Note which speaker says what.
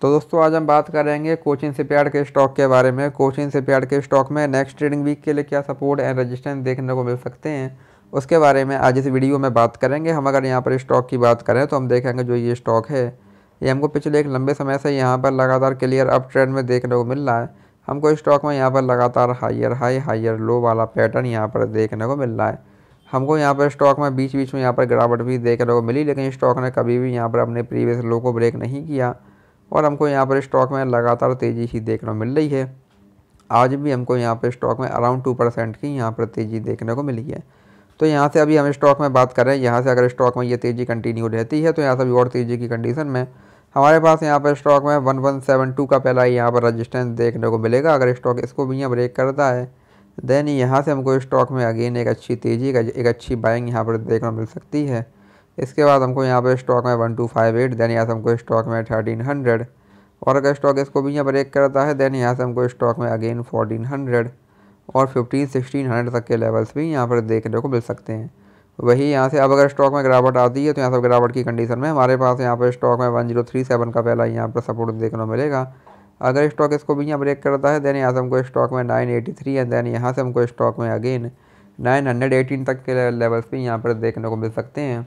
Speaker 1: तो दोस्तों आज हम बात करेंगे कोचिंग से प्यार के स्टॉक के बारे में कोचिंग से प्यार के स्टॉक में नेक्स्ट ट्रेडिंग वीक के लिए क्या सपोर्ट एंड रजिस्टेंस देखने को मिल सकते हैं उसके बारे में आज इस वीडियो में बात करेंगे हम अगर यहाँ पर स्टॉक की बात करें तो हम देखेंगे जो ये स्टॉक है ये हमको पिछले एक लंबे समय से यहाँ पर लगातार क्लियर अप ट्रेंड में देखने को मिल रहा है हमको स्टॉक में यहाँ पर लगातार हाइयर हाई हायर लो वाला पैटर्न यहाँ पर देखने को मिल रहा है हमको यहाँ पर स्टॉक में बीच बीच में यहाँ पर गिरावट भी देखने को मिली लेकिन स्टॉक ने कभी भी यहाँ पर अपने प्रीवियस लो को ब्रेक नहीं किया और हमको यहाँ पर स्टॉक में लगातार तेज़ी ही देखने को मिल रही है आज भी हमको यहाँ पर स्टॉक में अराउंड टू परसेंट की यहाँ पर तेज़ी देखने को मिली है तो यहाँ से अभी हम स्टॉक में बात कर रहे हैं यहाँ से अगर स्टॉक में ये तेज़ी कंटिन्यू रहती है तो यहाँ से अभी और तेज़ी की कंडीशन में हमारे पास यहाँ पर स्टॉक में वन वन सेवन टू का पहला यहाँ पर रजिस्टेंस देखने को मिलेगा अगर स्टॉक इसको भी यहाँ ब्रेक करता है देन यहाँ से हमको स्टॉक में अगेन एक अच्छी तेज़ी एक अच्छी बाइंग यहाँ पर देखने को मिल सकती है इसके बाद हमको यहाँ पर स्टॉक में one two five eight then यहाँ से हमको स्टॉक में थर्टीन हंड्रेड और अगर स्टॉक इसको भी यहाँ ब्रेक करता है देन यहाँ से हमको स्टॉक में अगेन फोर्टीन हंड्रेड और फिफ्टीन सिक्सटीन हंड्रेड तक के लेवल्स भी यहाँ पर देखने को मिल सकते हैं वही यहाँ से अब अगर स्टॉक में गिरावट आती है तो यहाँ से गिरावट की कंडीशन में हमारे पास यहाँ पर स्टॉक में वन जीरो थ्री सेवन का पहला यहाँ पर सपोर्ट देखने को मिलेगा अगर स्टॉक इसको भी यहाँ ब्रेक करता है देन यहाँ से हमको स्टॉक में nine eighty three and then यहाँ से हमको स्टॉक में अगेन नाइन हंड्रेड एटीन तक के लेवल्स भी यहाँ पर देखने को मिल सकते हैं